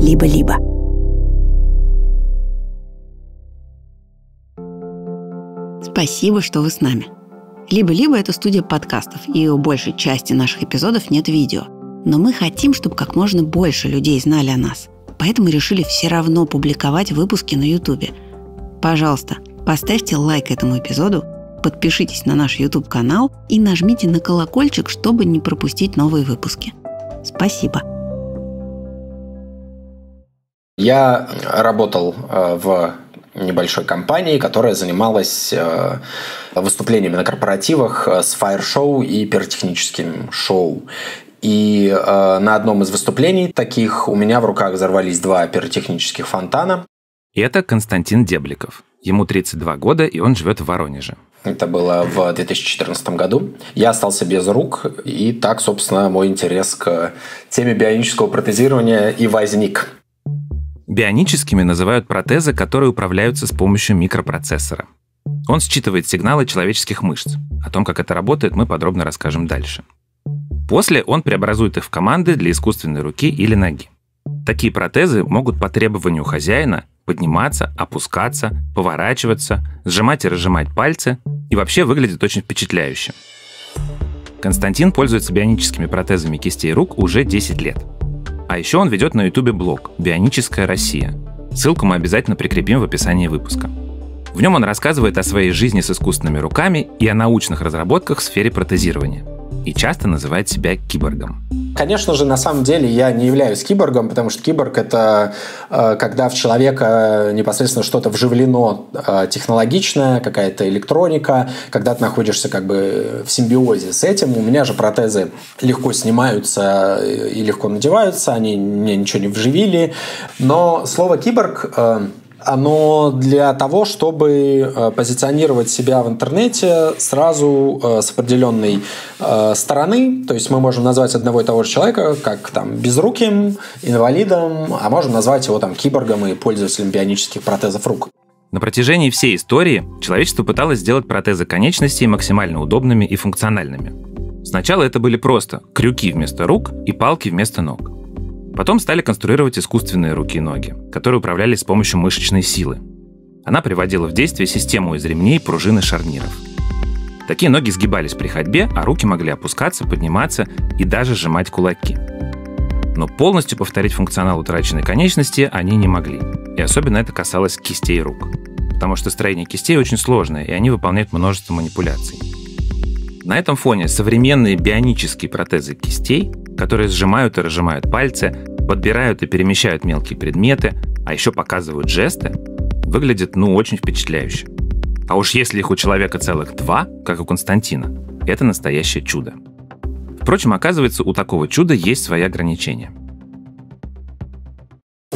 либо-либо. Спасибо, что вы с нами. Либо-либо это студия подкастов, и у большей части наших эпизодов нет видео. Но мы хотим, чтобы как можно больше людей знали о нас. Поэтому решили все равно публиковать выпуски на Ютубе. Пожалуйста, поставьте лайк этому эпизоду, подпишитесь на наш YouTube канал и нажмите на колокольчик, чтобы не пропустить новые выпуски. Спасибо. Я работал э, в небольшой компании, которая занималась э, выступлениями на корпоративах э, с фаер-шоу и пиротехническим шоу. И э, на одном из выступлений таких у меня в руках взорвались два пиротехнических фонтана. И это Константин Дебликов. Ему 32 года, и он живет в Воронеже. Это было в 2014 году. Я остался без рук, и так, собственно, мой интерес к теме бионического протезирования и возник. Бионическими называют протезы, которые управляются с помощью микропроцессора. Он считывает сигналы человеческих мышц. О том, как это работает, мы подробно расскажем дальше. После он преобразует их в команды для искусственной руки или ноги. Такие протезы могут по требованию хозяина подниматься, опускаться, поворачиваться, сжимать и разжимать пальцы и вообще выглядит очень впечатляюще. Константин пользуется бионическими протезами кистей рук уже 10 лет – а еще он ведет на ютубе блог «Бионическая Россия». Ссылку мы обязательно прикрепим в описании выпуска. В нем он рассказывает о своей жизни с искусственными руками и о научных разработках в сфере протезирования. И часто называет себя киборгом. Конечно же, на самом деле я не являюсь киборгом, потому что киборг это э, когда в человека э, непосредственно что-то вживлено э, технологичное, какая-то электроника, когда ты находишься как бы в симбиозе с этим. У меня же протезы легко снимаются и легко надеваются, они мне ничего не вживили. Но слово киборг оно для того, чтобы э, позиционировать себя в интернете сразу э, с определенной э, стороны. То есть мы можем назвать одного и того же человека как там безруким, инвалидом, а можем назвать его там киборгом и пользователем бионических протезов рук. На протяжении всей истории человечество пыталось сделать протезы конечностей максимально удобными и функциональными. Сначала это были просто крюки вместо рук и палки вместо ног. Потом стали конструировать искусственные руки и ноги, которые управлялись с помощью мышечной силы. Она приводила в действие систему из ремней, пружин и шарниров. Такие ноги сгибались при ходьбе, а руки могли опускаться, подниматься и даже сжимать кулаки. Но полностью повторить функционал утраченной конечности они не могли. И особенно это касалось кистей рук. Потому что строение кистей очень сложное, и они выполняют множество манипуляций. На этом фоне современные бионические протезы кистей, которые сжимают и разжимают пальцы, подбирают и перемещают мелкие предметы, а еще показывают жесты, выглядит, ну, очень впечатляюще. А уж если их у человека целых два, как у Константина, это настоящее чудо. Впрочем, оказывается, у такого чуда есть свои ограничения.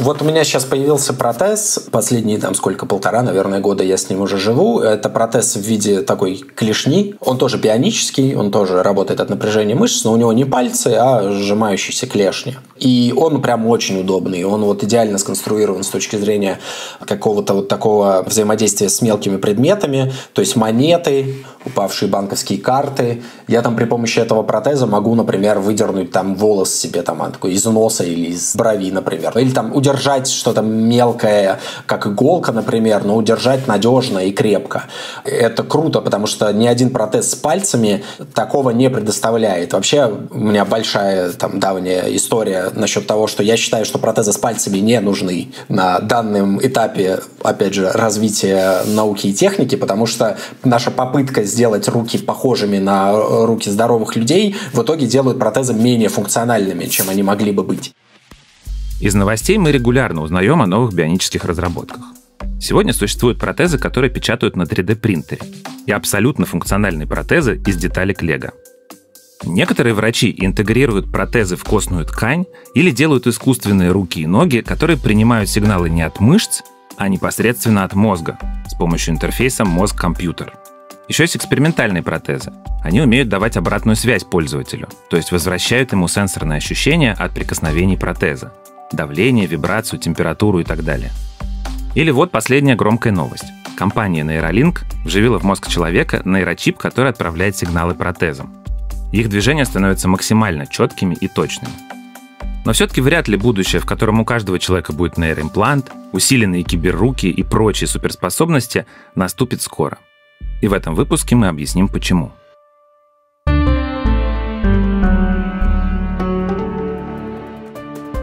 Вот у меня сейчас появился протез. Последние там сколько, полтора, наверное, года я с ним уже живу. Это протез в виде такой клешни. Он тоже бионический, он тоже работает от напряжения мышц, но у него не пальцы, а сжимающиеся клешни. И он прям очень удобный. Он вот идеально сконструирован с точки зрения какого-то вот такого взаимодействия с мелкими предметами, то есть монеты, упавшие банковские карты. Я там при помощи этого протеза могу, например, выдернуть там волос себе там а, такой из носа или из брови, например. Или там удержать что-то мелкое, как иголка, например, но удержать надежно и крепко. Это круто, потому что ни один протез с пальцами такого не предоставляет. Вообще у меня большая там давняя история насчет того, что я считаю, что протезы с пальцами не нужны на данном этапе, опять же, развития науки и техники, потому что наша попытка сделать руки похожими на э, руки здоровых людей, в итоге делают протезы менее функциональными, чем они могли бы быть. Из новостей мы регулярно узнаем о новых бионических разработках. Сегодня существуют протезы, которые печатают на 3D-принтере, и абсолютно функциональные протезы из деталей лего. Некоторые врачи интегрируют протезы в костную ткань или делают искусственные руки и ноги, которые принимают сигналы не от мышц, а непосредственно от мозга с помощью интерфейса мозг-компьютер. Еще есть экспериментальные протезы. Они умеют давать обратную связь пользователю, то есть возвращают ему сенсорные ощущения от прикосновений протеза. Давление, вибрацию, температуру и так далее. Или вот последняя громкая новость. Компания Neuralink вживила в мозг человека нейрочип, который отправляет сигналы протезам. Их движения становятся максимально четкими и точными. Но все-таки вряд ли будущее, в котором у каждого человека будет нейроимплант, усиленные киберруки и прочие суперспособности, наступит скоро. И в этом выпуске мы объясним почему.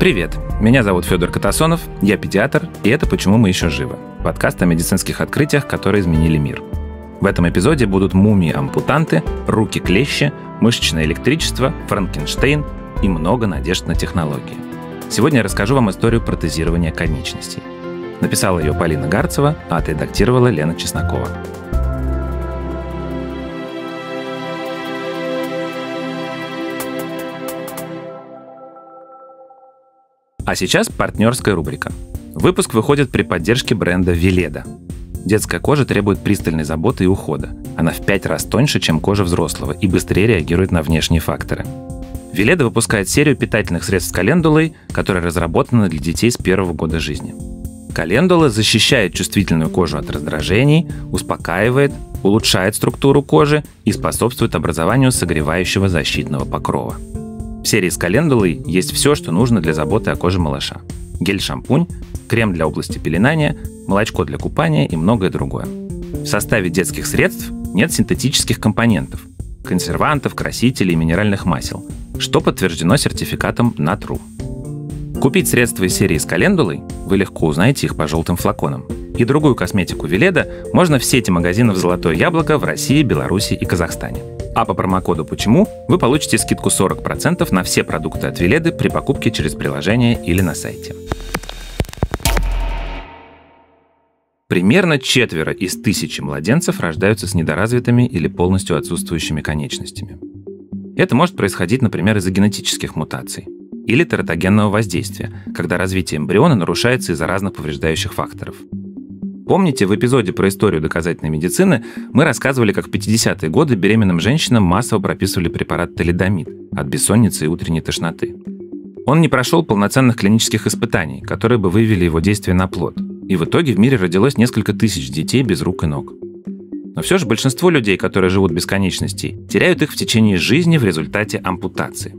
Привет, меня зовут Федор Катасонов, я педиатр, и это «Почему мы еще живы» — подкаст о медицинских открытиях, которые изменили мир. В этом эпизоде будут мумии-ампутанты, руки-клещи, мышечное электричество, Франкенштейн и много надежд на технологии. Сегодня я расскажу вам историю протезирования конечностей. Написала ее Полина Гарцева, а отредактировала Лена Чеснокова. А сейчас партнерская рубрика. Выпуск выходит при поддержке бренда Веледа. Детская кожа требует пристальной заботы и ухода. Она в пять раз тоньше, чем кожа взрослого и быстрее реагирует на внешние факторы. Веледа выпускает серию питательных средств с календулой, которая разработана для детей с первого года жизни. Календула защищает чувствительную кожу от раздражений, успокаивает, улучшает структуру кожи и способствует образованию согревающего защитного покрова. В серии с календулой есть все, что нужно для заботы о коже малыша. Гель-шампунь, крем для области пеленания, молочко для купания и многое другое. В составе детских средств нет синтетических компонентов – консервантов, красителей и минеральных масел, что подтверждено сертификатом Натру. Купить средства из серии с календулой вы легко узнаете их по желтым флаконам. И другую косметику Веледа можно в сети магазинов «Золотое яблоко» в России, Беларуси и Казахстане. А по промокоду «Почему» вы получите скидку 40% на все продукты от Веледы при покупке через приложение или на сайте. Примерно четверо из тысячи младенцев рождаются с недоразвитыми или полностью отсутствующими конечностями. Это может происходить, например, из-за генетических мутаций или тератогенного воздействия, когда развитие эмбриона нарушается из-за разных повреждающих факторов – Помните, в эпизоде про историю доказательной медицины мы рассказывали, как в 50-е годы беременным женщинам массово прописывали препарат талидомид от бессонницы и утренней тошноты. Он не прошел полноценных клинических испытаний, которые бы выявили его действие на плод. И в итоге в мире родилось несколько тысяч детей без рук и ног. Но все же большинство людей, которые живут бесконечностей, теряют их в течение жизни в результате ампутации.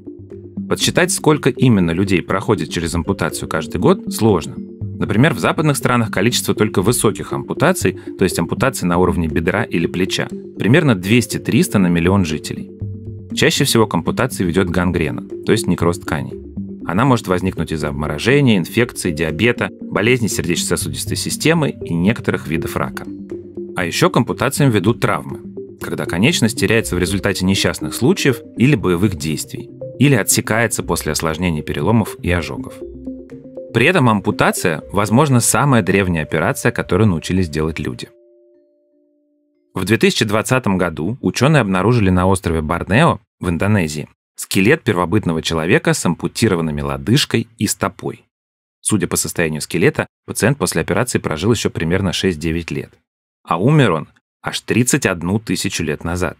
Подсчитать, сколько именно людей проходит через ампутацию каждый год, сложно – Например, в западных странах количество только высоких ампутаций, то есть ампутаций на уровне бедра или плеча, примерно 200-300 на миллион жителей. Чаще всего к ампутации ведет гангрена, то есть некроз тканей. Она может возникнуть из-за обморожения, инфекции, диабета, болезней сердечно-сосудистой системы и некоторых видов рака. А еще к ампутациям ведут травмы, когда конечность теряется в результате несчастных случаев или боевых действий, или отсекается после осложнений переломов и ожогов. При этом ампутация, возможно, самая древняя операция, которую научились делать люди. В 2020 году ученые обнаружили на острове Борнео в Индонезии скелет первобытного человека с ампутированными лодыжкой и стопой. Судя по состоянию скелета, пациент после операции прожил еще примерно 6-9 лет. А умер он аж 31 тысячу лет назад.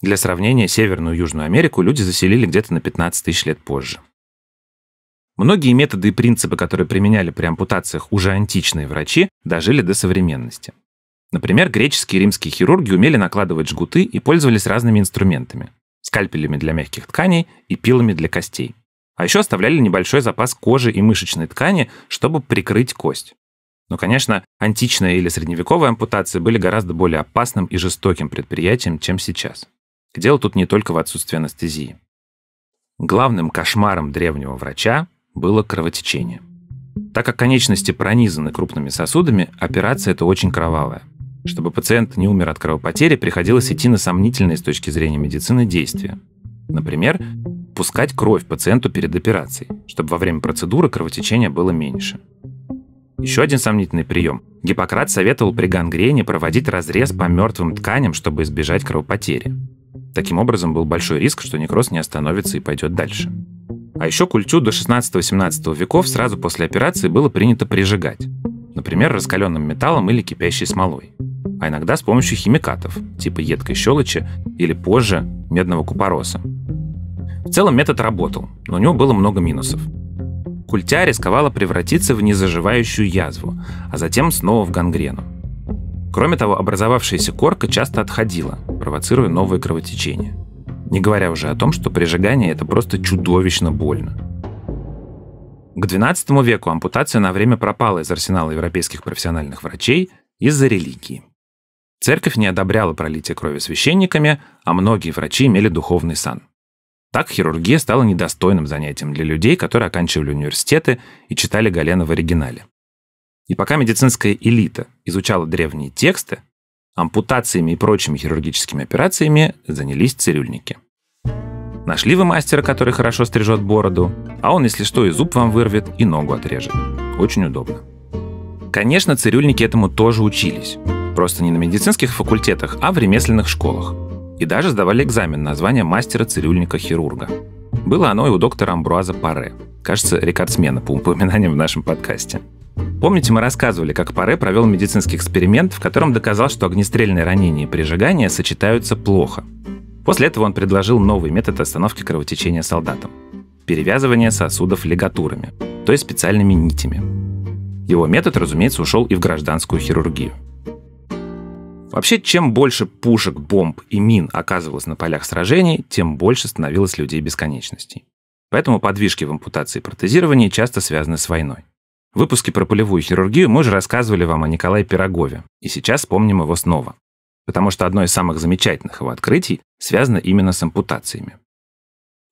Для сравнения, Северную и Южную Америку люди заселили где-то на 15 тысяч лет позже. Многие методы и принципы, которые применяли при ампутациях уже античные врачи, дожили до современности. Например, греческие и римские хирурги умели накладывать жгуты и пользовались разными инструментами – скальпелями для мягких тканей и пилами для костей. А еще оставляли небольшой запас кожи и мышечной ткани, чтобы прикрыть кость. Но, конечно, античная или средневековая ампутации были гораздо более опасным и жестоким предприятием, чем сейчас. Дело тут не только в отсутствии анестезии. Главным кошмаром древнего врача было кровотечение. Так как конечности пронизаны крупными сосудами, операция это очень кровавая. Чтобы пациент не умер от кровопотери, приходилось идти на сомнительные с точки зрения медицины действия. Например, пускать кровь пациенту перед операцией, чтобы во время процедуры кровотечение было меньше. Еще один сомнительный прием. Гиппократ советовал при гангрене проводить разрез по мертвым тканям, чтобы избежать кровопотери. Таким образом, был большой риск, что некроз не остановится и пойдет дальше. А еще культю до 16-17 веков сразу после операции было принято прижигать, например, раскаленным металлом или кипящей смолой, а иногда с помощью химикатов, типа едкой щелочи или позже медного купороса. В целом метод работал, но у него было много минусов. Культя рисковала превратиться в незаживающую язву, а затем снова в гангрену. Кроме того, образовавшаяся корка часто отходила, провоцируя новые кровотечения. Не говоря уже о том, что прижигание это просто чудовищно больно. К XII веку ампутация на время пропала из арсенала европейских профессиональных врачей из-за религии. Церковь не одобряла пролитие крови священниками, а многие врачи имели духовный сан. Так хирургия стала недостойным занятием для людей, которые оканчивали университеты и читали Галена в оригинале. И пока медицинская элита изучала древние тексты, Ампутациями и прочими хирургическими операциями занялись цирюльники. Нашли вы мастера, который хорошо стрижет бороду, а он, если что, и зуб вам вырвет, и ногу отрежет. Очень удобно. Конечно, цирюльники этому тоже учились. Просто не на медицинских факультетах, а в ремесленных школах. И даже сдавали экзамен на звание мастера-цирюльника-хирурга. Было оно и у доктора Амбруаза Паре, кажется, рекордсмена по упоминаниям в нашем подкасте. Помните, мы рассказывали, как Паре провел медицинский эксперимент, в котором доказал, что огнестрельные ранения и прижигание сочетаются плохо. После этого он предложил новый метод остановки кровотечения солдатам – перевязывание сосудов лигатурами, то есть специальными нитями. Его метод, разумеется, ушел и в гражданскую хирургию. Вообще, чем больше пушек, бомб и мин оказывалось на полях сражений, тем больше становилось людей бесконечностей. Поэтому подвижки в ампутации и протезировании часто связаны с войной. В выпуске про полевую хирургию мы уже рассказывали вам о Николае Пирогове, и сейчас вспомним его снова, потому что одно из самых замечательных его открытий связано именно с ампутациями.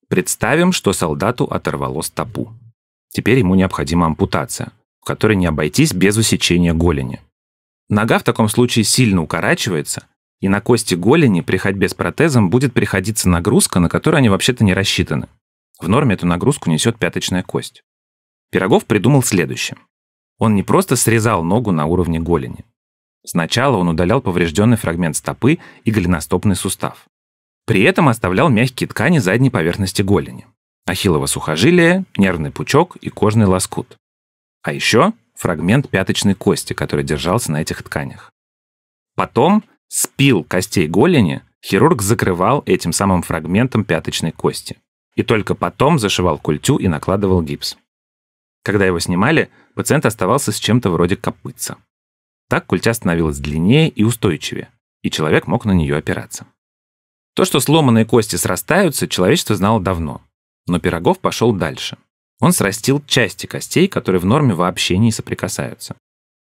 Представим, что солдату оторвало стопу. Теперь ему необходима ампутация, в которой не обойтись без усечения голени. Нога в таком случае сильно укорачивается, и на кости голени при ходьбе с протезом будет приходиться нагрузка, на которую они вообще-то не рассчитаны. В норме эту нагрузку несет пяточная кость. Пирогов придумал следующее. Он не просто срезал ногу на уровне голени. Сначала он удалял поврежденный фрагмент стопы и голеностопный сустав. При этом оставлял мягкие ткани задней поверхности голени. Ахиллово сухожилие, нервный пучок и кожный лоскут. А еще фрагмент пяточной кости, который держался на этих тканях. Потом спил костей голени хирург закрывал этим самым фрагментом пяточной кости. И только потом зашивал культю и накладывал гипс. Когда его снимали, пациент оставался с чем-то вроде копытца. Так культя становилась длиннее и устойчивее, и человек мог на нее опираться. То, что сломанные кости срастаются, человечество знало давно. Но Пирогов пошел дальше. Он срастил части костей, которые в норме вообще не соприкасаются.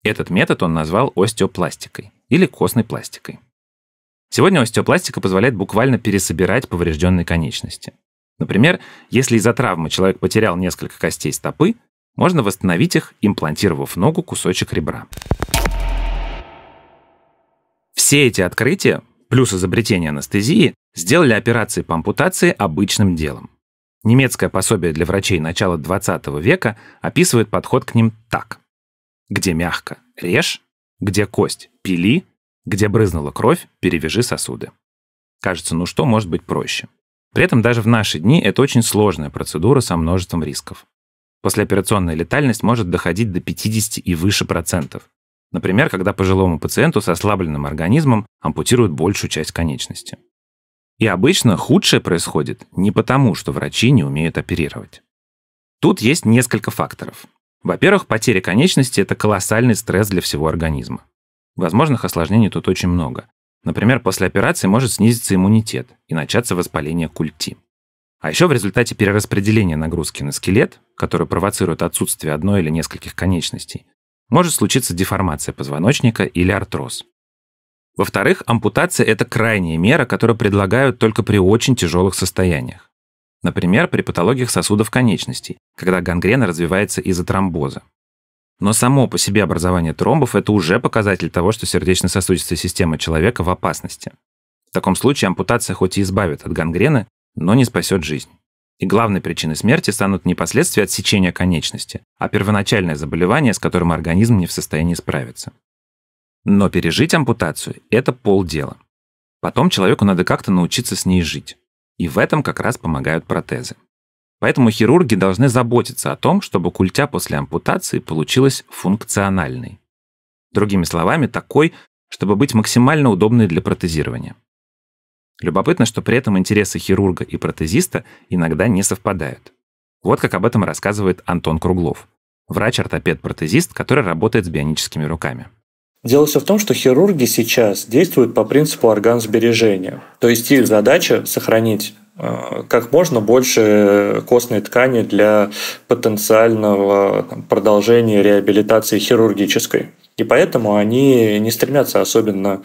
Этот метод он назвал остеопластикой или костной пластикой. Сегодня остеопластика позволяет буквально пересобирать поврежденные конечности. Например, если из-за травмы человек потерял несколько костей стопы, можно восстановить их, имплантировав ногу кусочек ребра. Все эти открытия, плюс изобретение анестезии, сделали операции по ампутации обычным делом. Немецкое пособие для врачей начала 20 века описывает подход к ним так. Где мягко – режь, где кость – пили, где брызнула кровь – перевяжи сосуды. Кажется, ну что может быть проще? При этом даже в наши дни это очень сложная процедура со множеством рисков. Послеоперационная летальность может доходить до 50 и выше процентов. Например, когда пожилому пациенту с ослабленным организмом ампутируют большую часть конечности. И обычно худшее происходит не потому, что врачи не умеют оперировать. Тут есть несколько факторов. Во-первых, потеря конечности – это колоссальный стресс для всего организма. Возможных осложнений тут очень много. Например, после операции может снизиться иммунитет и начаться воспаление культи. А еще в результате перераспределения нагрузки на скелет, который провоцирует отсутствие одной или нескольких конечностей, может случиться деформация позвоночника или артроз. Во-вторых, ампутация – это крайняя мера, которую предлагают только при очень тяжелых состояниях. Например, при патологиях сосудов конечностей, когда гангрена развивается из-за тромбоза. Но само по себе образование тромбов – это уже показатель того, что сердечно-сосудистая система человека в опасности. В таком случае ампутация хоть и избавит от гангрены, но не спасет жизнь. И главной причиной смерти станут не последствия отсечения конечности, а первоначальное заболевание, с которым организм не в состоянии справиться. Но пережить ампутацию – это полдела. Потом человеку надо как-то научиться с ней жить. И в этом как раз помогают протезы. Поэтому хирурги должны заботиться о том, чтобы культя после ампутации получилась функциональной. Другими словами, такой, чтобы быть максимально удобной для протезирования. Любопытно, что при этом интересы хирурга и протезиста иногда не совпадают. Вот как об этом рассказывает Антон Круглов, врач-ортопед-протезист, который работает с бионическими руками. Дело все в том, что хирурги сейчас действуют по принципу орган сбережения. То есть их задача сохранить э, как можно больше костной ткани для потенциального продолжения реабилитации хирургической. И поэтому они не стремятся особенно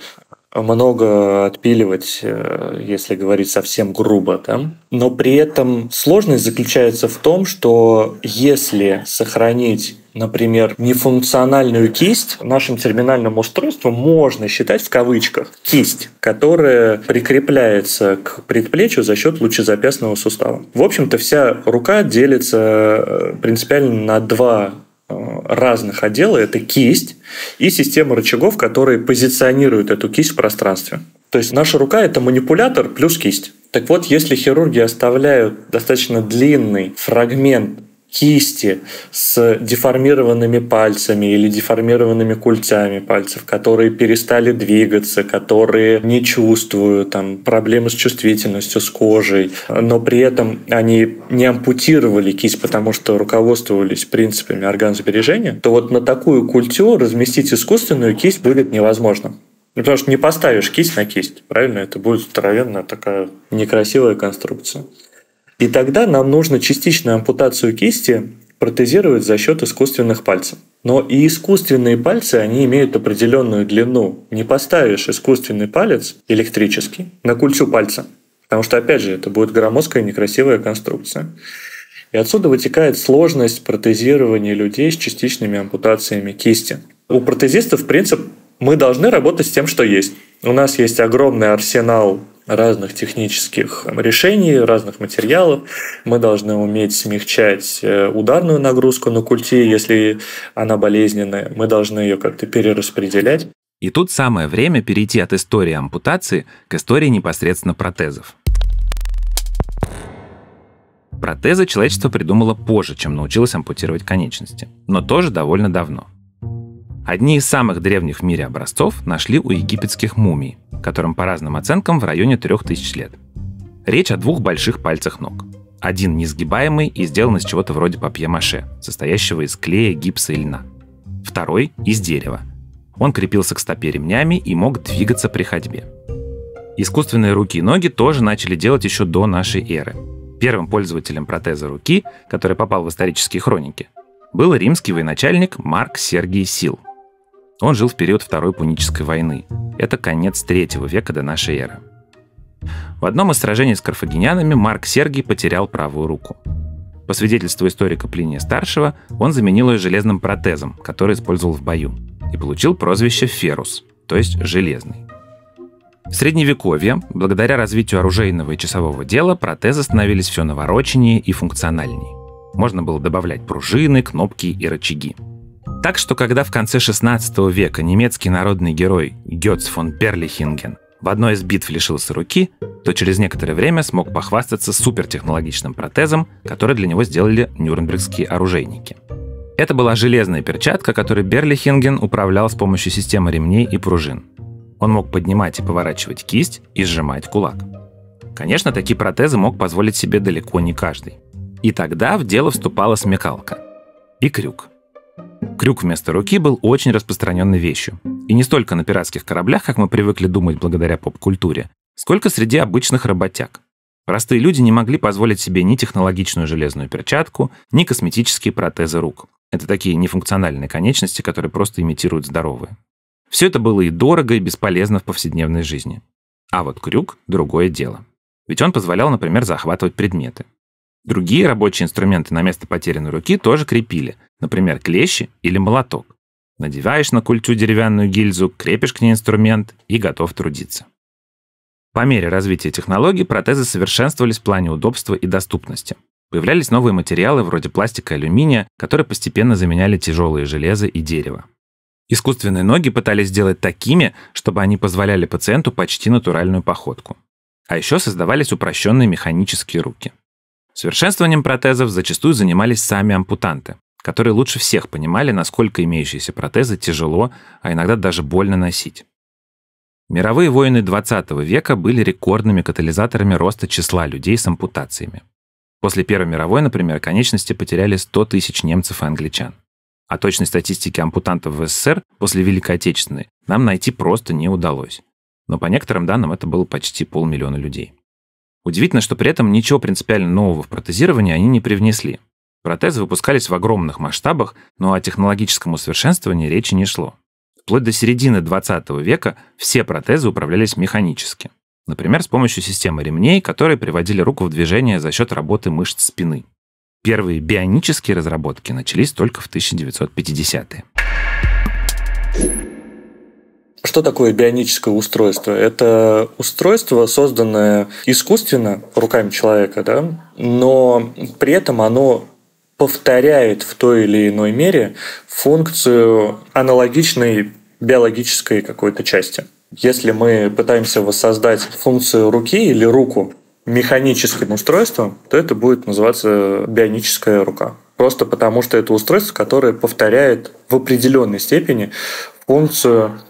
много отпиливать, э, если говорить совсем грубо. Да? Но при этом сложность заключается в том, что если сохранить например, нефункциональную кисть нашим терминальным устройством можно считать в кавычках кисть, которая прикрепляется к предплечью за счет лучезапястного сустава. В общем-то, вся рука делится э, принципиально на два Э, разных отдела. Это кисть и система рычагов, которые позиционируют эту кисть в пространстве. То есть наша рука – это манипулятор плюс кисть. Так вот, если хирурги оставляют достаточно длинный фрагмент кисти с деформированными пальцами или деформированными культями пальцев, которые перестали двигаться, которые не чувствуют, там, проблемы с чувствительностью, с кожей, но при этом они не ампутировали кисть, потому что руководствовались принципами органосбережения, то вот на такую культю разместить искусственную кисть будет невозможно. потому что не поставишь кисть на кисть, правильно? Это будет здоровенная такая некрасивая конструкция. И тогда нам нужно частичную ампутацию кисти протезировать за счет искусственных пальцев. Но и искусственные пальцы, они имеют определенную длину. Не поставишь искусственный палец электрический на кульцу пальца, потому что, опять же, это будет громоздкая некрасивая конструкция. И отсюда вытекает сложность протезирования людей с частичными ампутациями кисти. У протезистов принцип «мы должны работать с тем, что есть». У нас есть огромный арсенал разных технических решений, разных материалов. Мы должны уметь смягчать э, ударную нагрузку на культе, если она болезненная. Мы должны ее как-то перераспределять. И тут самое время перейти от истории ампутации к истории непосредственно протезов. Протезы человечество придумало позже, чем научилось ампутировать конечности, но тоже довольно давно. Одни из самых древних в мире образцов нашли у египетских мумий, которым по разным оценкам в районе 3000 лет. Речь о двух больших пальцах ног. Один несгибаемый и сделан из чего-то вроде папье-маше, состоящего из клея, гипса и льна. Второй – из дерева. Он крепился к стопе ремнями и мог двигаться при ходьбе. Искусственные руки и ноги тоже начали делать еще до нашей эры. Первым пользователем протеза руки, который попал в исторические хроники, был римский военачальник Марк Сергий Сил – он жил в период Второй Пунической войны. Это конец третьего века до нашей эры. В одном из сражений с карфагенянами Марк Сергий потерял правую руку. По свидетельству историка Плиния Старшего, он заменил ее железным протезом, который использовал в бою, и получил прозвище Ферус, то есть «железный». В Средневековье, благодаря развитию оружейного и часового дела, протезы становились все навороченнее и функциональнее. Можно было добавлять пружины, кнопки и рычаги. Так что, когда в конце 16 века немецкий народный герой Гёц фон Берлихинген в одной из битв лишился руки, то через некоторое время смог похвастаться супертехнологичным протезом, который для него сделали нюрнбергские оружейники. Это была железная перчатка, которой Берлихинген управлял с помощью системы ремней и пружин. Он мог поднимать и поворачивать кисть и сжимать кулак. Конечно, такие протезы мог позволить себе далеко не каждый. И тогда в дело вступала смекалка и крюк – Крюк вместо руки был очень распространенной вещью. И не столько на пиратских кораблях, как мы привыкли думать благодаря поп-культуре, сколько среди обычных работяг. Простые люди не могли позволить себе ни технологичную железную перчатку, ни косметические протезы рук. Это такие нефункциональные конечности, которые просто имитируют здоровые. Все это было и дорого, и бесполезно в повседневной жизни. А вот крюк – другое дело. Ведь он позволял, например, захватывать предметы. Другие рабочие инструменты на место потерянной руки тоже крепили, например, клещи или молоток. Надеваешь на культю деревянную гильзу, крепишь к ней инструмент и готов трудиться. По мере развития технологий протезы совершенствовались в плане удобства и доступности. Появлялись новые материалы вроде пластика и алюминия, которые постепенно заменяли тяжелые железо и дерево. Искусственные ноги пытались сделать такими, чтобы они позволяли пациенту почти натуральную походку. А еще создавались упрощенные механические руки – Совершенствованием протезов зачастую занимались сами ампутанты, которые лучше всех понимали, насколько имеющиеся протезы тяжело, а иногда даже больно носить. Мировые войны 20 века были рекордными катализаторами роста числа людей с ампутациями. После Первой мировой, например, конечности потеряли 100 тысяч немцев и англичан. А точной статистики ампутантов в СССР после Великой Отечественной нам найти просто не удалось. Но по некоторым данным это было почти полмиллиона людей. Удивительно, что при этом ничего принципиально нового в протезировании они не привнесли. Протезы выпускались в огромных масштабах, но о технологическом усовершенствовании речи не шло. Вплоть до середины 20 века все протезы управлялись механически. Например, с помощью системы ремней, которые приводили руку в движение за счет работы мышц спины. Первые бионические разработки начались только в 1950-е. Что такое бионическое устройство? Это устройство, созданное искусственно руками человека, да, но при этом оно повторяет в той или иной мере функцию аналогичной биологической какой-то части. Если мы пытаемся воссоздать функцию руки или руку механическим устройством, то это будет называться бионическая рука. Просто потому, что это устройство, которое повторяет в определенной степени функцию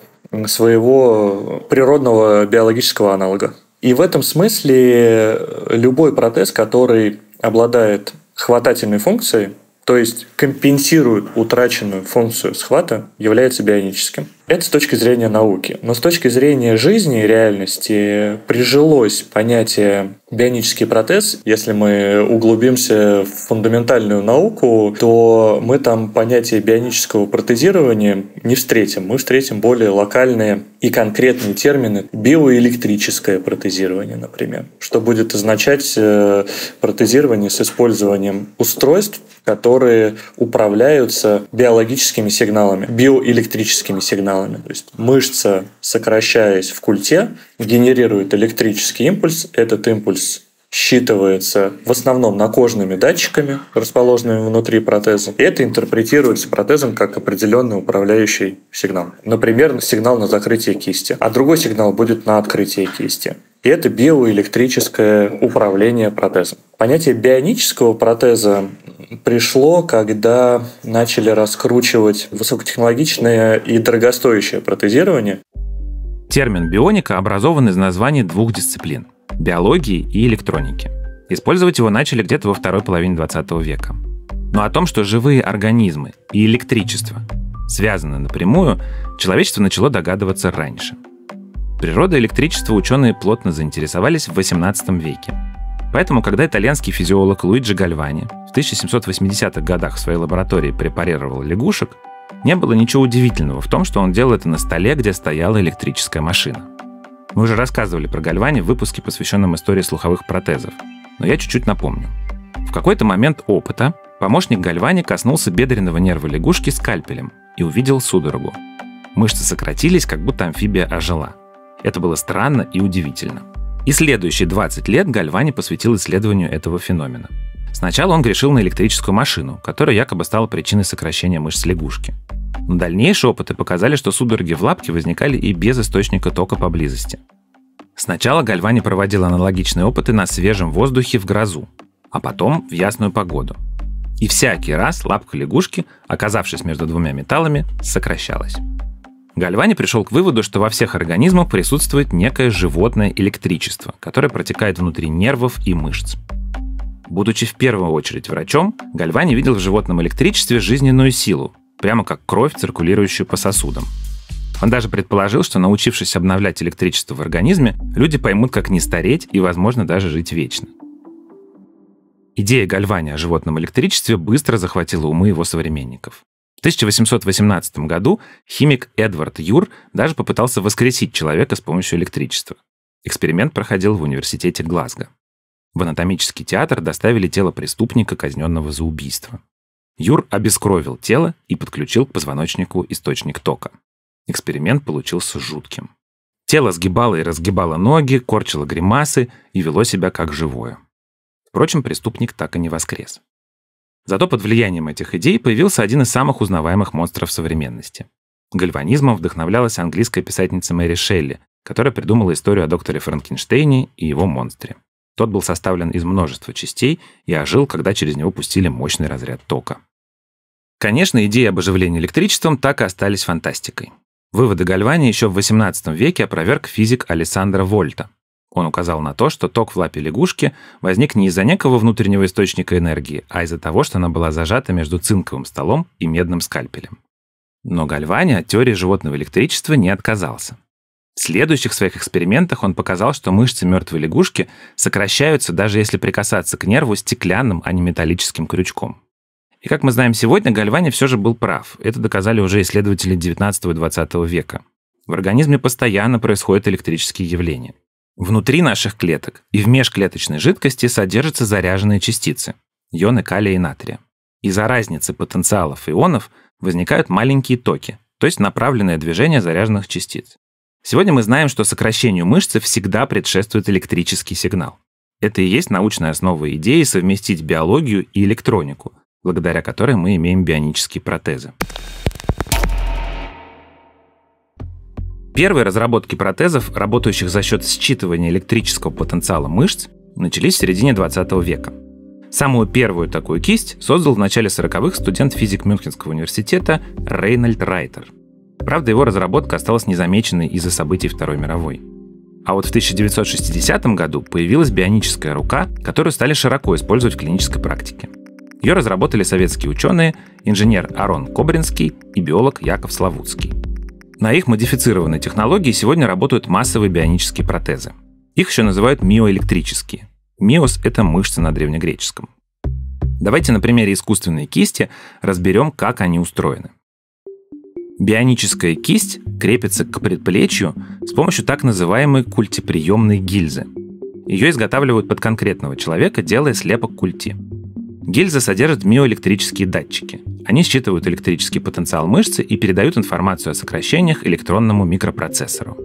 своего природного биологического аналога. И в этом смысле любой протез, который обладает хватательной функцией, то есть компенсирует утраченную функцию схвата, является бионическим. Это с точки зрения науки. Но с точки зрения жизни и реальности прижилось понятие бионический протез, если мы углубимся в фундаментальную науку, то мы там понятие бионического протезирования не встретим. Мы встретим более локальные и конкретные термины. Биоэлектрическое протезирование, например, что будет означать э, протезирование с использованием устройств, которые управляются биологическими сигналами, биоэлектрическими сигналами. То есть мышца, сокращаясь в культе, генерирует электрический импульс. Этот импульс считывается в основном накожными датчиками, расположенными внутри протеза. И это интерпретируется протезом как определенный управляющий сигнал. Например, сигнал на закрытие кисти, а другой сигнал будет на открытие кисти. И это биоэлектрическое управление протезом. Понятие бионического протеза пришло, когда начали раскручивать высокотехнологичное и дорогостоящее протезирование. Термин бионика образован из названий двух дисциплин – биологии и электроники. Использовать его начали где-то во второй половине 20 века. Но о том, что живые организмы и электричество связаны напрямую, человечество начало догадываться раньше. Природа электричества ученые плотно заинтересовались в 18 веке. Поэтому, когда итальянский физиолог Луиджи Гальвани в 1780-х годах в своей лаборатории препарировал лягушек, не было ничего удивительного в том, что он делал это на столе, где стояла электрическая машина. Мы уже рассказывали про Гальвани в выпуске, посвященном истории слуховых протезов, но я чуть-чуть напомню. В какой-то момент опыта помощник Гальвани коснулся бедренного нерва лягушки скальпелем и увидел судорогу. Мышцы сократились, как будто амфибия ожила. Это было странно и удивительно. И следующие 20 лет Гальвани посвятил исследованию этого феномена. Сначала он грешил на электрическую машину, которая якобы стала причиной сокращения мышц лягушки. Но дальнейшие опыты показали, что судороги в лапке возникали и без источника тока поблизости. Сначала Гальвани проводил аналогичные опыты на свежем воздухе в грозу, а потом в ясную погоду. И всякий раз лапка лягушки, оказавшись между двумя металлами, сокращалась. Гальвани пришел к выводу, что во всех организмах присутствует некое животное электричество, которое протекает внутри нервов и мышц. Будучи в первую очередь врачом, Гальвани видел в животном электричестве жизненную силу, прямо как кровь, циркулирующую по сосудам. Он даже предположил, что научившись обновлять электричество в организме, люди поймут, как не стареть и, возможно, даже жить вечно. Идея Гальвани о животном электричестве быстро захватила умы его современников. В 1818 году химик Эдвард Юр даже попытался воскресить человека с помощью электричества. Эксперимент проходил в университете Глазго в анатомический театр доставили тело преступника, казненного за убийство. Юр обескровил тело и подключил к позвоночнику источник тока. Эксперимент получился жутким. Тело сгибало и разгибало ноги, корчило гримасы и вело себя как живое. Впрочем, преступник так и не воскрес. Зато под влиянием этих идей появился один из самых узнаваемых монстров современности. Гальванизмом вдохновлялась английская писательница Мэри Шелли, которая придумала историю о докторе Франкенштейне и его монстре. Тот был составлен из множества частей и ожил, когда через него пустили мощный разряд тока. Конечно, идеи об оживлении электричеством так и остались фантастикой. Выводы Гальвани еще в XVIII веке опроверг физик Александра Вольта. Он указал на то, что ток в лапе лягушки возник не из-за некого внутреннего источника энергии, а из-за того, что она была зажата между цинковым столом и медным скальпелем. Но Гальвани от теории животного электричества не отказался. В следующих своих экспериментах он показал, что мышцы мертвой лягушки сокращаются, даже если прикасаться к нерву стеклянным, а не металлическим крючком. И как мы знаем сегодня, Гальвани все же был прав. Это доказали уже исследователи 19 и 20 века. В организме постоянно происходят электрические явления. Внутри наших клеток и в межклеточной жидкости содержатся заряженные частицы – ионы калия и натрия. Из-за разницы потенциалов ионов возникают маленькие токи, то есть направленное движение заряженных частиц. Сегодня мы знаем, что сокращению мышцы всегда предшествует электрический сигнал. Это и есть научная основа идеи совместить биологию и электронику, благодаря которой мы имеем бионические протезы. Первые разработки протезов, работающих за счет считывания электрического потенциала мышц, начались в середине 20 века. Самую первую такую кисть создал в начале 40-х студент физик Мюнхенского университета Рейнольд Райтер – Правда, его разработка осталась незамеченной из-за событий Второй мировой. А вот в 1960 году появилась бионическая рука, которую стали широко использовать в клинической практике. Ее разработали советские ученые, инженер Арон Кобринский и биолог Яков Славутский. На их модифицированной технологии сегодня работают массовые бионические протезы. Их еще называют миоэлектрические. Миос – это мышцы на древнегреческом. Давайте на примере искусственной кисти разберем, как они устроены. Бионическая кисть крепится к предплечью с помощью так называемой культиприемной гильзы. Ее изготавливают под конкретного человека, делая слепок культи. Гильза содержит миоэлектрические датчики. Они считывают электрический потенциал мышцы и передают информацию о сокращениях электронному микропроцессору.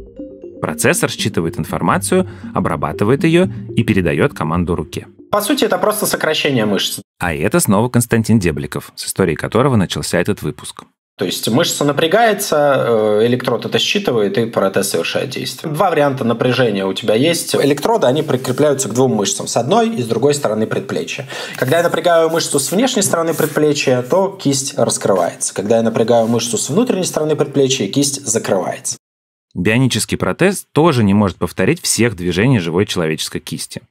Процессор считывает информацию, обрабатывает ее и передает команду руке. По сути, это просто сокращение мышц. А это снова Константин Дебликов, с историей которого начался этот выпуск. То есть мышца напрягается, э, электрод это считывает, и протез совершает действие. Два варианта напряжения у тебя есть. Электроды, они прикрепляются к двум мышцам, с одной и с другой стороны предплечья. Когда я напрягаю мышцу с внешней стороны предплечья, то кисть раскрывается. Когда я напрягаю мышцу с внутренней стороны предплечья, кисть закрывается. Бионический протез тоже не может повторить всех движений живой человеческой кисти.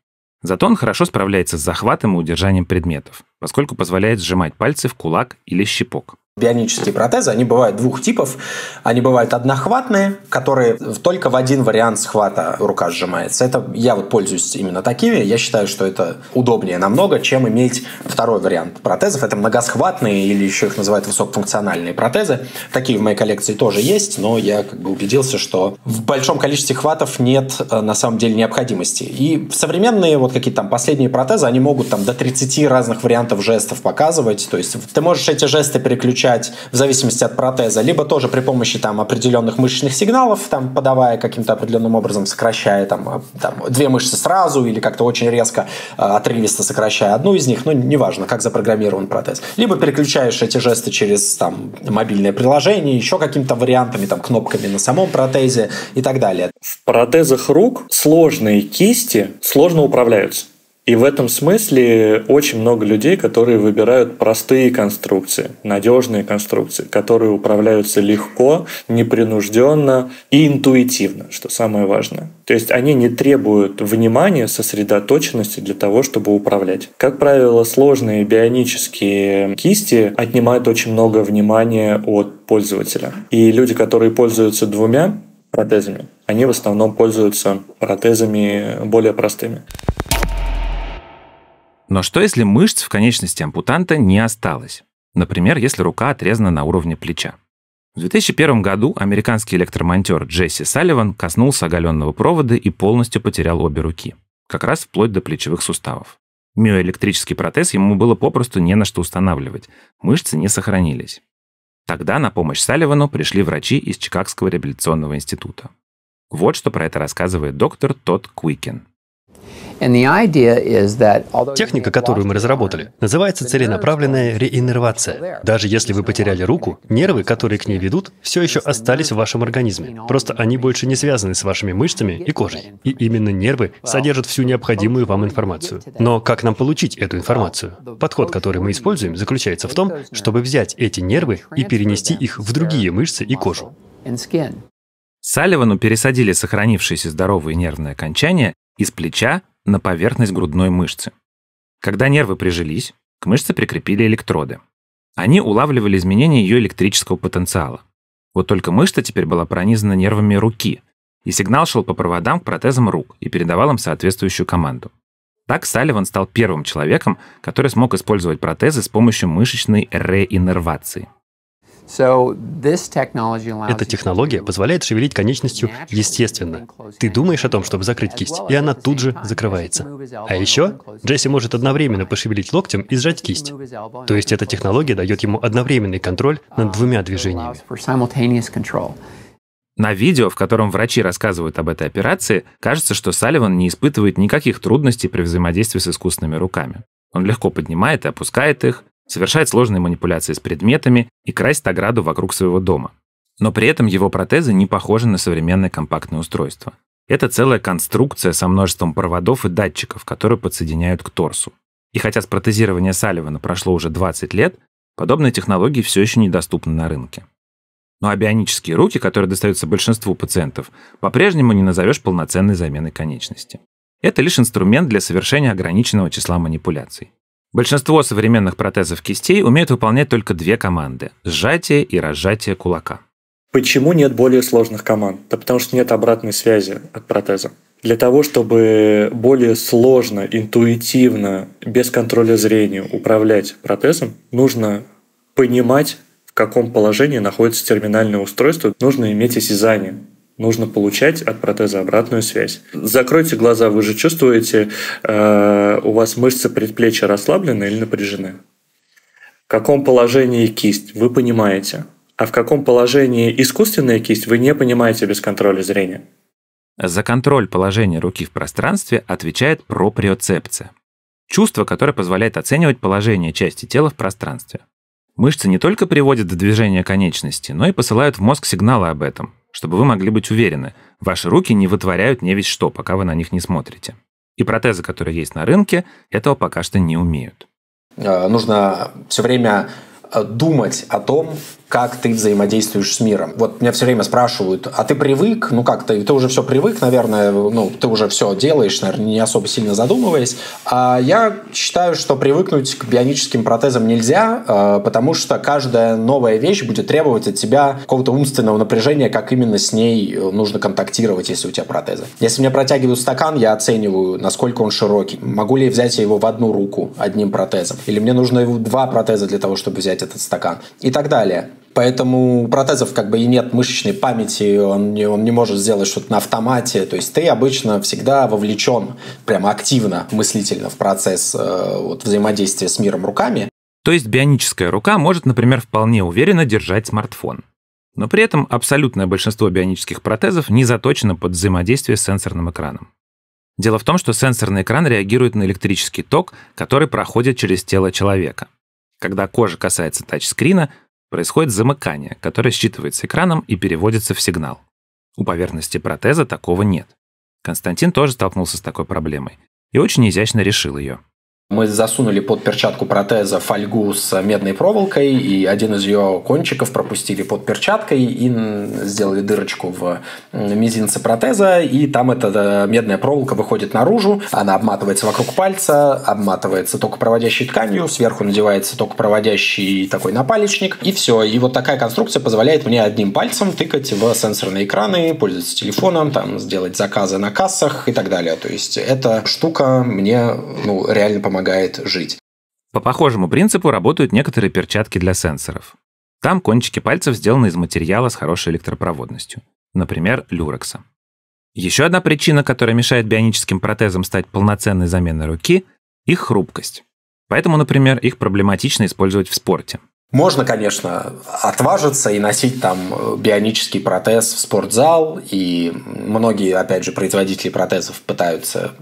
Зато он хорошо справляется с захватом и удержанием предметов, поскольку позволяет сжимать пальцы в кулак или щепок. Бионические протезы, они бывают двух типов. Они бывают однохватные, которые только в один вариант схвата рука сжимается. Это я вот пользуюсь именно такими. Я считаю, что это удобнее намного, чем иметь второй вариант протезов. Это многосхватные или еще их называют высокофункциональные протезы. Такие в моей коллекции тоже есть, но я как бы убедился, что в большом количестве хватов нет э, на самом деле необходимости. И современные вот какие-то там последние протезы, они могут там до 30 разных вариантов жестов показывать. То есть ты можешь эти жесты переключать получать в зависимости от протеза, либо тоже при помощи там определенных мышечных сигналов, там подавая каким-то определенным образом, сокращая там, а, там две мышцы сразу или как-то очень резко а, отрывисто сокращая одну из них, ну неважно, как запрограммирован протез. Либо переключаешь эти жесты через там мобильное приложение, еще каким то вариантами, там кнопками на самом протезе и так далее. В протезах рук сложные кисти сложно управляются. И в этом смысле очень много людей, которые выбирают простые конструкции, надежные конструкции, которые управляются легко, непринужденно и интуитивно, что самое важное. То есть они не требуют внимания, сосредоточенности для того, чтобы управлять. Как правило, сложные бионические кисти отнимают очень много внимания от пользователя. И люди, которые пользуются двумя протезами, они в основном пользуются протезами более простыми. Но что если мышц в конечности ампутанта не осталось? Например, если рука отрезана на уровне плеча. В 2001 году американский электромонтер Джесси Салливан коснулся оголенного провода и полностью потерял обе руки, как раз вплоть до плечевых суставов. Миоэлектрический протез ему было попросту не на что устанавливать, мышцы не сохранились. Тогда на помощь Салливану пришли врачи из Чикагского реабилитационного института. Вот что про это рассказывает доктор Тодд Куикен. Техника, которую мы разработали, называется целенаправленная реиннервация. Даже если вы потеряли руку, нервы, которые к ней ведут, все еще остались в вашем организме. Просто они больше не связаны с вашими мышцами и кожей. И именно нервы содержат всю необходимую вам информацию. Но как нам получить эту информацию? Подход, который мы используем, заключается в том, чтобы взять эти нервы и перенести их в другие мышцы и кожу. Салливану пересадили сохранившиеся здоровые нервные окончания из плеча на поверхность грудной мышцы. Когда нервы прижились, к мышце прикрепили электроды. Они улавливали изменения ее электрического потенциала. Вот только мышца теперь была пронизана нервами руки, и сигнал шел по проводам к протезам рук и передавал им соответствующую команду. Так Салливан стал первым человеком, который смог использовать протезы с помощью мышечной реиннервации. Эта технология позволяет шевелить конечностью естественно. Ты думаешь о том, чтобы закрыть кисть, и она тут же закрывается. А еще Джесси может одновременно пошевелить локтем и сжать кисть. То есть эта технология дает ему одновременный контроль uh, над двумя движениями. На видео, в котором врачи рассказывают об этой операции, кажется, что Салливан не испытывает никаких трудностей при взаимодействии с искусственными руками. Он легко поднимает и опускает их, совершает сложные манипуляции с предметами и красит ограду вокруг своего дома. Но при этом его протезы не похожи на современное компактное устройство. Это целая конструкция со множеством проводов и датчиков, которые подсоединяют к торсу. И хотя с протезирования Салливана прошло уже 20 лет, подобные технологии все еще недоступны на рынке. Ну а бионические руки, которые достаются большинству пациентов, по-прежнему не назовешь полноценной заменой конечности. Это лишь инструмент для совершения ограниченного числа манипуляций. Большинство современных протезов кистей умеют выполнять только две команды – сжатие и разжатие кулака. Почему нет более сложных команд? Да потому что нет обратной связи от протеза. Для того, чтобы более сложно, интуитивно, без контроля зрения управлять протезом, нужно понимать, в каком положении находится терминальное устройство, нужно иметь осязание нужно получать от протеза обратную связь. Закройте глаза, вы же чувствуете, э, у вас мышцы предплечья расслаблены или напряжены. В каком положении кисть, вы понимаете. А в каком положении искусственная кисть, вы не понимаете без контроля зрения. За контроль положения руки в пространстве отвечает проприоцепция. Чувство, которое позволяет оценивать положение части тела в пространстве. Мышцы не только приводят в движение конечности, но и посылают в мозг сигналы об этом чтобы вы могли быть уверены, ваши руки не вытворяют не весь что, пока вы на них не смотрите. И протезы, которые есть на рынке, этого пока что не умеют. Э, нужно все время э, думать о том, как ты взаимодействуешь с миром. Вот меня все время спрашивают, а ты привык? Ну как, ты, ты уже все привык, наверное, ну ты уже все делаешь, наверное, не особо сильно задумываясь. А я считаю, что привыкнуть к бионическим протезам нельзя, а, потому что каждая новая вещь будет требовать от тебя какого-то умственного напряжения, как именно с ней э, нужно контактировать, если у тебя протезы. Если мне протягивают стакан, я оцениваю, насколько он широкий. Могу ли взять его в одну руку одним протезом? Или мне нужно его два протеза для того, чтобы взять этот стакан? И так далее. Поэтому у протезов как бы и нет мышечной памяти, он не, он не может сделать что-то на автомате. То есть ты обычно всегда вовлечен прямо активно, мыслительно в процесс э, вот, взаимодействия с миром руками. То есть бионическая рука может, например, вполне уверенно держать смартфон. Но при этом абсолютное большинство бионических протезов не заточено под взаимодействие с сенсорным экраном. Дело в том, что сенсорный экран реагирует на электрический ток, который проходит через тело человека. Когда кожа касается тачскрина, Происходит замыкание, которое считывается экраном и переводится в сигнал. У поверхности протеза такого нет. Константин тоже столкнулся с такой проблемой и очень изящно решил ее. Мы засунули под перчатку протеза фольгу с медной проволокой, и один из ее кончиков пропустили под перчаткой и сделали дырочку в мизинце протеза, и там эта э, медная проволока выходит наружу, она обматывается вокруг пальца, обматывается токопроводящей тканью, сверху надевается токопроводящий такой напалечник, и все. И вот такая конструкция позволяет мне одним пальцем тыкать в сенсорные экраны, пользоваться телефоном, там, сделать заказы на кассах и так далее. То есть эта штука мне ну, реально помогает помогает жить. По похожему принципу работают некоторые перчатки для сенсоров. Там кончики пальцев сделаны из материала с хорошей электропроводностью, например, люрекса. Еще одна причина, которая мешает бионическим протезам стать полноценной заменой руки – их хрупкость. Поэтому, например, их проблематично использовать в спорте. Можно, конечно, отважиться и носить там э, бионический протез в спортзал, и многие, опять же, производители протезов пытаются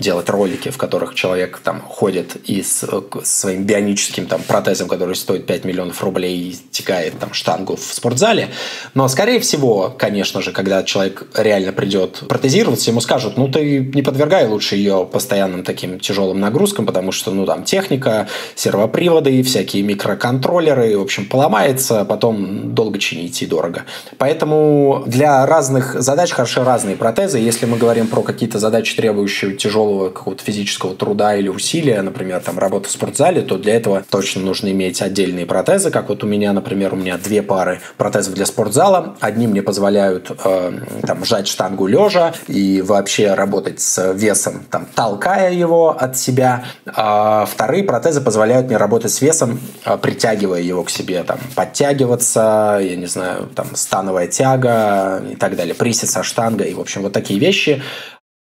делать ролики, в которых человек там ходит и с, э, своим бионическим там протезом, который стоит 5 миллионов рублей, и тягает там штангу в спортзале. Но, скорее всего, конечно же, когда человек реально придет протезироваться, ему скажут, ну ты не подвергай лучше ее постоянным таким тяжелым нагрузкам, потому что, ну там техника, сервоприводы, всякие микроконтроллеры, спойлеры, в общем, поломается, потом долго чинить и дорого. Поэтому для разных задач хороши разные протезы. Если мы говорим про какие-то задачи, требующие тяжелого какого-то физического труда или усилия, например, там работа в спортзале, то для этого точно нужно иметь отдельные протезы. Как вот у меня, например, у меня две пары протезов для спортзала. Одни мне позволяют э, там сжать штангу лежа и вообще работать с весом, там, толкая его от себя. А вторые протезы позволяют мне работать с весом, а, притягивая его к себе там подтягиваться, я не знаю, там становая тяга и так далее, присед со штангой, и, в общем, вот такие вещи.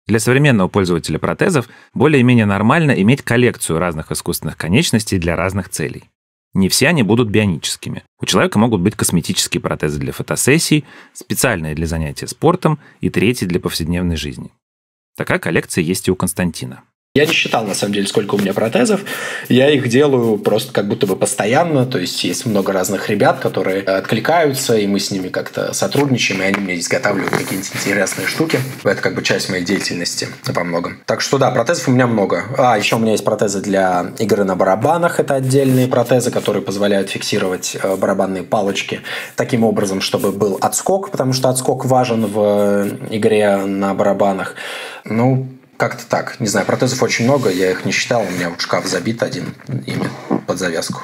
Для современного пользователя протезов более-менее нормально иметь коллекцию разных искусственных конечностей для разных целей. Не все они будут бионическими. У человека могут быть косметические протезы для фотосессий, специальные для занятия спортом и третьи для повседневной жизни. Такая коллекция есть и у Константина. Я не считал, на самом деле, сколько у меня протезов. Я их делаю просто как будто бы постоянно. То есть есть много разных ребят, которые э, откликаются, и мы с ними как-то сотрудничаем, и они мне изготавливают какие-нибудь интересные штуки. Это как бы часть моей деятельности во многом. Так что да, протезов у меня много. А, еще у меня есть протезы для игры на барабанах. Это отдельные протезы, которые позволяют фиксировать э, барабанные палочки таким образом, чтобы был отскок, потому что отскок важен в э, игре на барабанах. Ну, как-то так. Не знаю, протезов очень много, я их не считал, у меня вот шкаф забит один ими под завязку.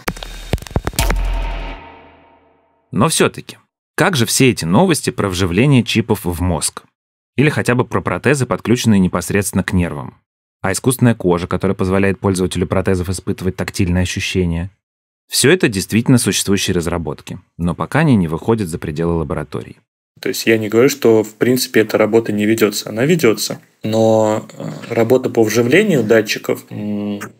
Но все-таки, как же все эти новости про вживление чипов в мозг? Или хотя бы про протезы, подключенные непосредственно к нервам? А искусственная кожа, которая позволяет пользователю протезов испытывать тактильные ощущения? Все это действительно существующие разработки, но пока они не выходят за пределы лаборатории. То есть я не говорю, что в принципе эта работа не ведется. Она ведется. Но э, работа по вживлению датчиков –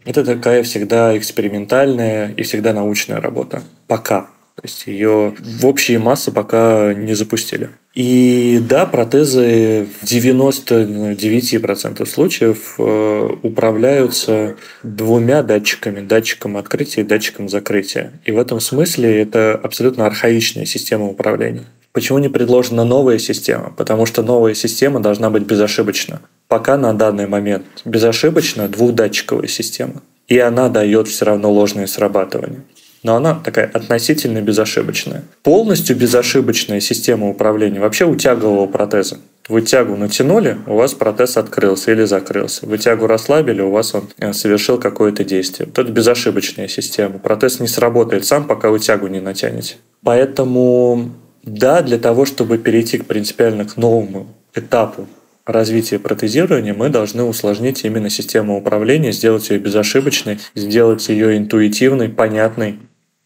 это такая всегда экспериментальная и всегда научная работа. Пока. То есть ее в общие массы пока не запустили. И да, протезы в 99% случаев э, управляются двумя датчиками. Датчиком открытия и датчиком закрытия. И в этом смысле это абсолютно архаичная система управления. Почему не предложена новая система? Потому что новая система должна быть безошибочна. Пока на данный момент безошибочна двухдатчиковая система. И она дает все равно ложные срабатывания. Но она такая относительно безошибочная. Полностью безошибочная система управления вообще у тягового протеза. Вы тягу натянули, у вас протез открылся или закрылся. Вы тягу расслабили, у вас он э, совершил какое-то действие. Вот это безошибочная система. Протез не сработает сам, пока вы тягу не натянете. Поэтому да, для того, чтобы перейти к принципиально к новому этапу развития протезирования, мы должны усложнить именно систему управления, сделать ее безошибочной, сделать ее интуитивной, понятной,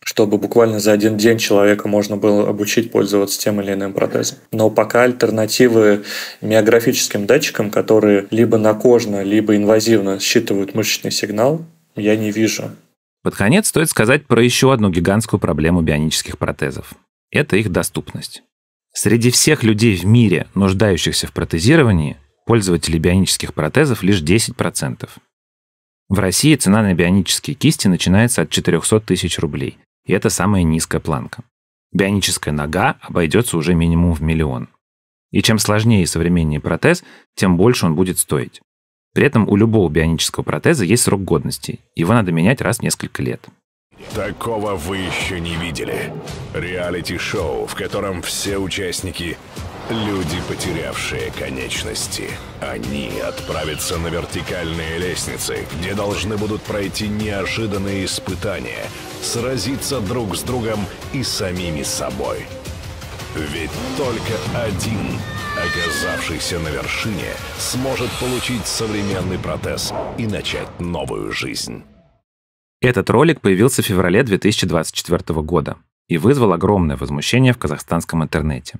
чтобы буквально за один день человека можно было обучить пользоваться тем или иным протезом. Но пока альтернативы миографическим датчикам, которые либо накожно, либо инвазивно считывают мышечный сигнал, я не вижу. Под конец стоит сказать про еще одну гигантскую проблему бионических протезов это их доступность. Среди всех людей в мире, нуждающихся в протезировании, пользователей бионических протезов лишь 10%. В России цена на бионические кисти начинается от 400 тысяч рублей, и это самая низкая планка. Бионическая нога обойдется уже минимум в миллион. И чем сложнее современный протез, тем больше он будет стоить. При этом у любого бионического протеза есть срок годности, его надо менять раз в несколько лет. Такого вы еще не видели. Реалити-шоу, в котором все участники — люди, потерявшие конечности. Они отправятся на вертикальные лестницы, где должны будут пройти неожиданные испытания, сразиться друг с другом и самими собой. Ведь только один, оказавшийся на вершине, сможет получить современный протез и начать новую жизнь. Этот ролик появился в феврале 2024 года и вызвал огромное возмущение в казахстанском интернете.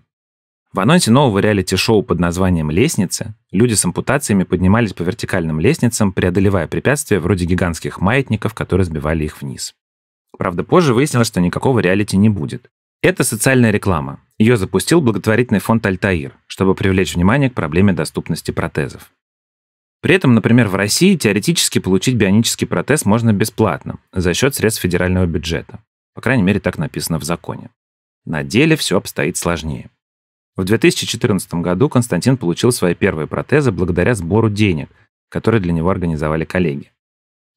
В анонсе нового реалити-шоу под названием «Лестницы» люди с ампутациями поднимались по вертикальным лестницам, преодолевая препятствия вроде гигантских маятников, которые сбивали их вниз. Правда, позже выяснилось, что никакого реалити не будет. Это социальная реклама. Ее запустил благотворительный фонд «Альтаир», чтобы привлечь внимание к проблеме доступности протезов. При этом, например, в России теоретически получить бионический протез можно бесплатно за счет средств федерального бюджета. По крайней мере, так написано в законе. На деле все обстоит сложнее. В 2014 году Константин получил свои первые протезы благодаря сбору денег, которые для него организовали коллеги.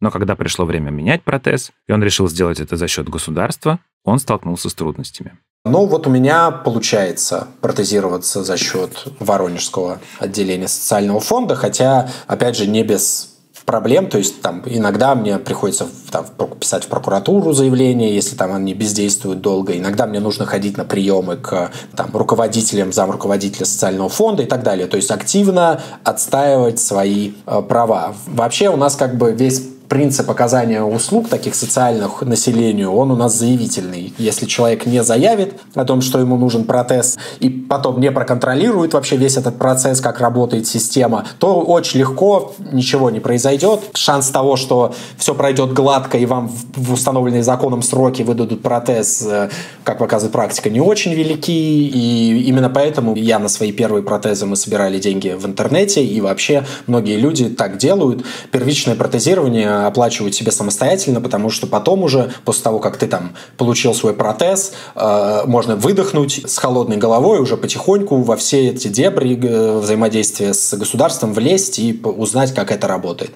Но когда пришло время менять протез, и он решил сделать это за счет государства, он столкнулся с трудностями. Ну вот у меня получается протезироваться за счет Воронежского отделения социального фонда, хотя, опять же, не без проблем, то есть там иногда мне приходится там, писать в прокуратуру заявление, если там они бездействуют долго, иногда мне нужно ходить на приемы к там, руководителям, замруководителя социального фонда и так далее, то есть активно отстаивать свои э, права. Вообще у нас как бы весь принцип оказания услуг таких социальных населению, он у нас заявительный. Если человек не заявит о том, что ему нужен протез, и потом не проконтролирует вообще весь этот процесс, как работает система, то очень легко ничего не произойдет. Шанс того, что все пройдет гладко и вам в установленные законом сроки выдадут протез, э, как показывает практика, не очень велики. И именно поэтому я на свои первые протезы мы собирали деньги в интернете, и вообще многие люди так делают. Первичное протезирование оплачивать себе самостоятельно, потому что потом уже, после того, как ты там получил свой протез, э, можно выдохнуть с холодной головой уже потихоньку во все эти дебри э, взаимодействия с государством влезть и узнать, как это работает.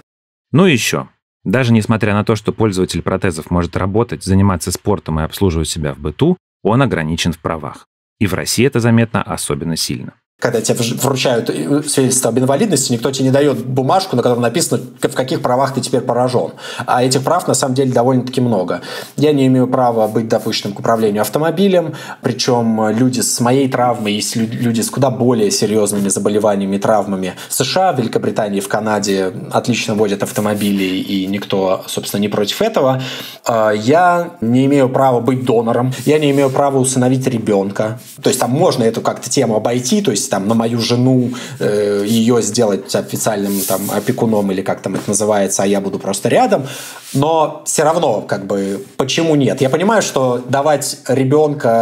Ну и еще. Даже несмотря на то, что пользователь протезов может работать, заниматься спортом и обслуживать себя в быту, он ограничен в правах. И в России это заметно особенно сильно когда тебе вручают э, свидетельство об инвалидности, никто тебе не дает бумажку, на которой написано, в каких правах ты теперь поражен. А этих прав на самом деле довольно-таки много. Я не имею права быть допущенным к управлению автомобилем, причем люди с моей травмой, и люди с куда более серьезными заболеваниями и травмами. В США, в Великобритании, в Канаде отлично водят автомобили, и никто, собственно, не против этого. А, я не имею права быть донором, я не имею права усыновить ребенка. То есть там можно эту как-то тему обойти, то есть там на мою жену, э, ее сделать официальным там опекуном или как там это называется, а я буду просто рядом. Но все равно, как бы, почему нет? Я понимаю, что давать ребенка,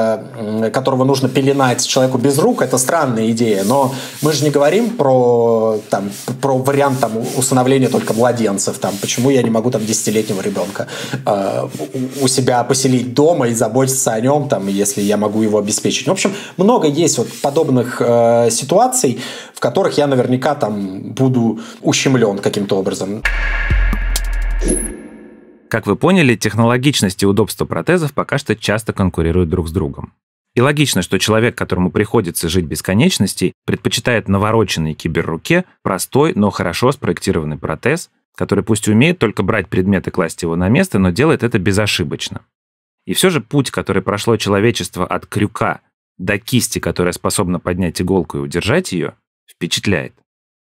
которого нужно пеленать человеку без рук, это странная идея, но мы же не говорим про, там, про вариант там, усыновления только младенцев, там, почему я не могу там десятилетнего ребенка э, у себя поселить дома и заботиться о нем, там, если я могу его обеспечить. В общем, много есть вот подобных э, ситуаций, в которых я наверняка там буду ущемлен каким-то образом. Как вы поняли, технологичность и удобство протезов пока что часто конкурируют друг с другом. И логично, что человек, которому приходится жить бесконечностей, предпочитает навороченной киберруке простой, но хорошо спроектированный протез, который пусть умеет только брать предмет и класть его на место, но делает это безошибочно. И все же путь, который прошло человечество от крюка до кисти, которая способна поднять иголку и удержать ее, впечатляет.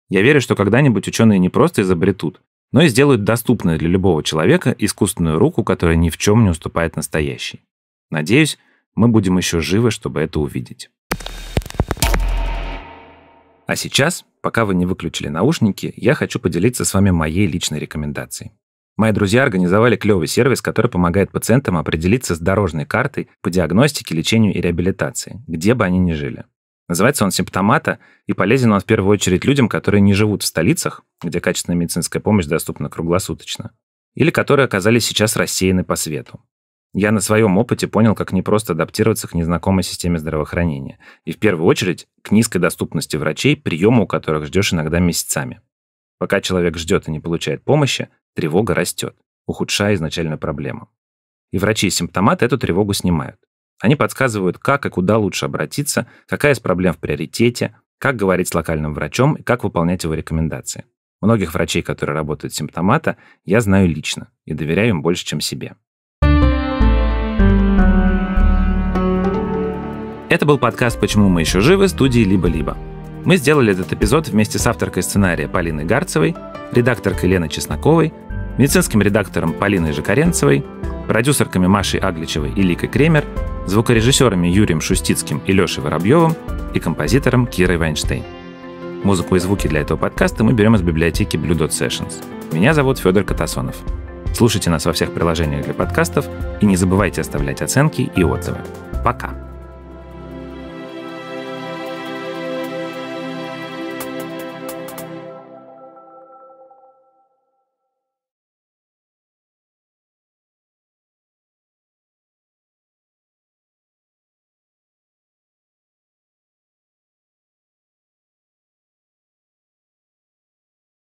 Я верю, что когда-нибудь ученые не просто изобретут, но и сделают доступной для любого человека искусственную руку, которая ни в чем не уступает настоящей. Надеюсь, мы будем еще живы, чтобы это увидеть. А сейчас, пока вы не выключили наушники, я хочу поделиться с вами моей личной рекомендацией. Мои друзья организовали клевый сервис, который помогает пациентам определиться с дорожной картой по диагностике, лечению и реабилитации, где бы они ни жили. Называется он «Симптомата» и полезен он в первую очередь людям, которые не живут в столицах, где качественная медицинская помощь доступна круглосуточно, или которые оказались сейчас рассеяны по свету. Я на своем опыте понял, как непросто адаптироваться к незнакомой системе здравоохранения, и в первую очередь к низкой доступности врачей, приема у которых ждешь иногда месяцами. Пока человек ждет и не получает помощи, тревога растет, ухудшая изначальную проблему. И врачи и симптоматы эту тревогу снимают. Они подсказывают, как и куда лучше обратиться, какая из проблем в приоритете, как говорить с локальным врачом и как выполнять его рекомендации. Многих врачей, которые работают с симптомата, я знаю лично и доверяю им больше, чем себе. Это был подкаст «Почему мы еще живы» студии «Либо-либо». Мы сделали этот эпизод вместе с авторкой сценария Полиной Гарцевой, редакторкой Леной Чесноковой – медицинским редактором Полиной Жикаренцевой, продюсерками Машей Агличевой и Ликой Кремер, звукорежиссерами Юрием Шустицким и Лешей Воробьевым и композитором Кирой Вайнштейн. Музыку и звуки для этого подкаста мы берем из библиотеки Blue Dot Sessions. Меня зовут Федор Катасонов. Слушайте нас во всех приложениях для подкастов и не забывайте оставлять оценки и отзывы. Пока!